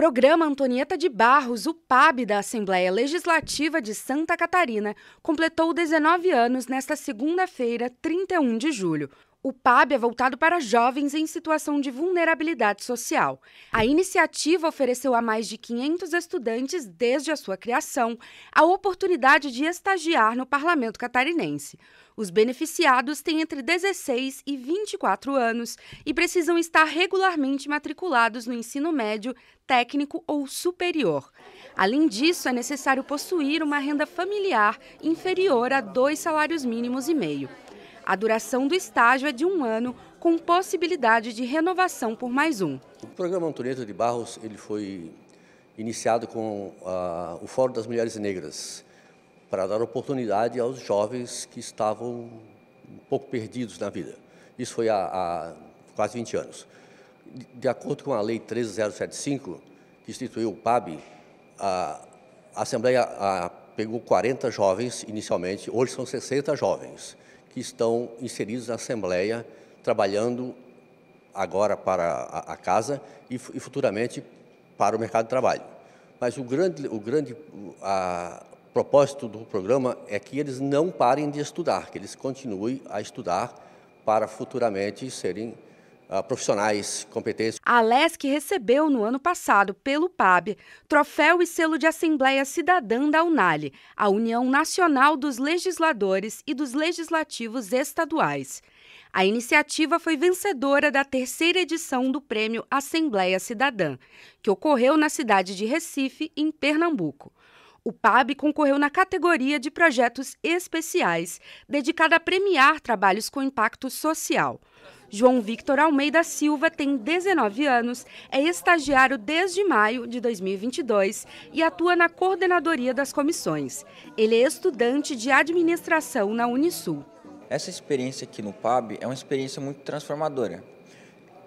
programa Antonieta de Barros, o PAB da Assembleia Legislativa de Santa Catarina, completou 19 anos nesta segunda-feira, 31 de julho. O PAB é voltado para jovens em situação de vulnerabilidade social. A iniciativa ofereceu a mais de 500 estudantes, desde a sua criação, a oportunidade de estagiar no parlamento catarinense. Os beneficiados têm entre 16 e 24 anos e precisam estar regularmente matriculados no ensino médio, técnico ou superior. Além disso, é necessário possuir uma renda familiar inferior a dois salários mínimos e meio. A duração do estágio é de um ano, com possibilidade de renovação por mais um. O programa Antonieta de Barros ele foi iniciado com ah, o Fórum das Mulheres Negras, para dar oportunidade aos jovens que estavam um pouco perdidos na vida. Isso foi há, há quase 20 anos. De, de acordo com a Lei 13075, que instituiu o PAB, a, a Assembleia a, ah, pegou 40 jovens inicialmente, hoje são 60 jovens que estão inseridos na Assembleia, trabalhando agora para a, a Casa e, e, futuramente para o mercado de trabalho. Mas o grande, o grande a, propósito do programa é que eles não parem de estudar, que eles continuem a estudar para futuramente serem ah, profissionais competentes. A LESC recebeu no ano passado, pelo PAB, troféu e selo de Assembleia Cidadã da UNALE, a União Nacional dos Legisladores e dos Legislativos Estaduais. A iniciativa foi vencedora da terceira edição do Prêmio Assembleia Cidadã, que ocorreu na cidade de Recife, em Pernambuco. O PAB concorreu na categoria de projetos especiais, dedicada a premiar trabalhos com impacto social. João Victor Almeida Silva tem 19 anos, é estagiário desde maio de 2022 e atua na coordenadoria das comissões. Ele é estudante de administração na Unisul. Essa experiência aqui no PAB é uma experiência muito transformadora,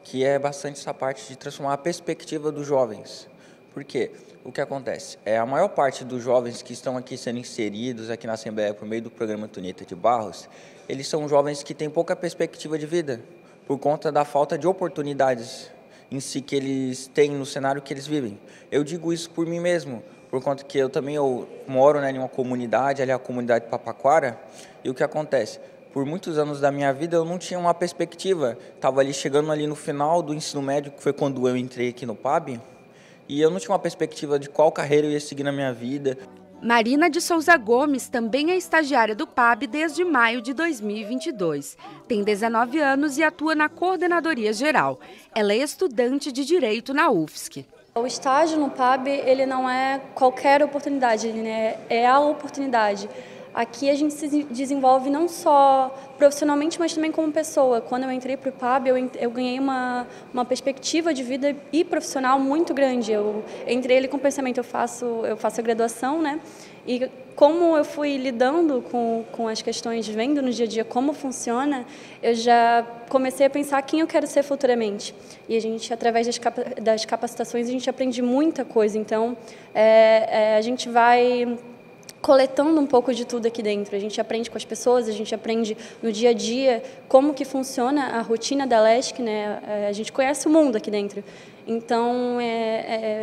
que é bastante essa parte de transformar a perspectiva dos jovens. Porque o que acontece? É a maior parte dos jovens que estão aqui sendo inseridos aqui na Assembleia por meio do programa Tuneta de Barros, eles são jovens que têm pouca perspectiva de vida por conta da falta de oportunidades em si que eles têm no cenário que eles vivem. Eu digo isso por mim mesmo, por conta que eu também eu moro né, em uma comunidade, ali é a comunidade Papaquara, e o que acontece? Por muitos anos da minha vida eu não tinha uma perspectiva. Estava ali chegando ali no final do ensino médio, que foi quando eu entrei aqui no PAB, e eu não tinha uma perspectiva de qual carreira eu ia seguir na minha vida. Marina de Souza Gomes também é estagiária do PAB desde maio de 2022. Tem 19 anos e atua na coordenadoria geral. Ela é estudante de direito na UFSC. O estágio no PAB ele não é qualquer oportunidade, né? é a oportunidade. Aqui a gente se desenvolve não só profissionalmente, mas também como pessoa. Quando eu entrei para o PAB, eu, eu ganhei uma, uma perspectiva de vida e profissional muito grande. Eu entrei ele com o pensamento, eu faço, eu faço a graduação, né? E como eu fui lidando com, com as questões, vendo no dia a dia como funciona, eu já comecei a pensar quem eu quero ser futuramente. E a gente, através das, das capacitações, a gente aprende muita coisa. Então, é, é, a gente vai coletando um pouco de tudo aqui dentro. A gente aprende com as pessoas, a gente aprende no dia a dia como que funciona a rotina da LESC, né? É, a gente conhece o mundo aqui dentro. Então, é,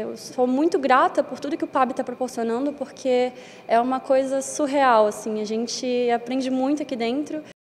é, eu sou muito grata por tudo que o PAB está proporcionando, porque é uma coisa surreal, assim. A gente aprende muito aqui dentro.